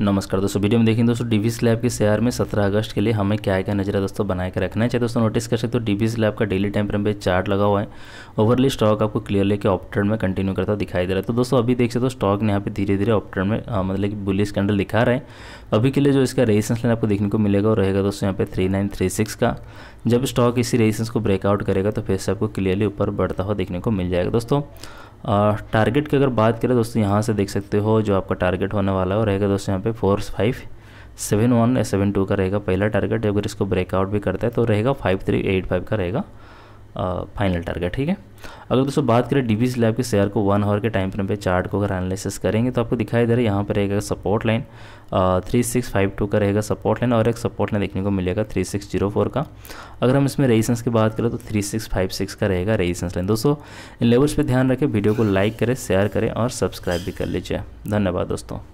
नमस्कार दोस्तों वीडियो में देखें दोस्तों डीबी स्लैब के शेयर में 17 अगस्त के लिए हमें क्या क्या नजरिया दोस्तों बनाए के रखना है चाहे दोस्तों नोटिस कर सकते हो डीबी स्लैब का डेली टाइम फ्रेम पे चार्ट लगा हुआ है ओवरली स्टॉक आपको क्लियरली के ऑप्टर्न में कंटिन्यू करता दिखाई दे रहा है तो दोस्तों अभी देख सकते हो स्टॉक ने यहाँ पे धीरे धीरे ऑप्टर्न में आ, मतलब कि बुलिस कैंडल दिखा रहे हैं अभी के लिए जो इसका रेजिस्टेंस लाइन आपको देखने को मिलेगा और रहेगा दोस्तों यहाँ पे थ्री का जब स्टॉक इसी रेजिस्टेंस को ब्रेकआउट करेगा तो फिर से आपको क्लियरली ऊपर बढ़ता हुआ देखने को मिल जाएगा दोस्तों टारगेट की अगर बात करें दोस्तों यहाँ से देख सकते हो जो आपका टारगेट होने वाला है वो रहेगा दोस्तों यहाँ पे फोर फाइव सेवन वन या सेवन टू का रहेगा पहला टारगेट अगर इसको ब्रेकआउट भी करता है तो रहेगा फाइव थ्री एट फाइव का रहेगा फाइनल टारगेट ठीक है अगर दोस्तों बात करें डी लैब के शेयर को वन आवर के टाइम फ्रेम पे चार्ट को अगर एनालिसिस करेंगे तो आपको दिखाई दे रहा है यहाँ पर रहेगा support line three six five two का रहेगा सपोर्ट लाइन और एक सपोर्ट लाइन देखने को मिलेगा थ्री सिक्स जीरो फोर का अगर हम इसमें रेजिस्टेंस की बात करें तो थ्री सिक्स फाइव सिक्स का रहेगा रेजिस्टेंस लाइन दोस्तों इन लेवल्स पर ध्यान रखें वीडियो को लाइक करें शेयर करें और सब्सक्राइब भी कर लीजिए धन्यवाद दोस्तों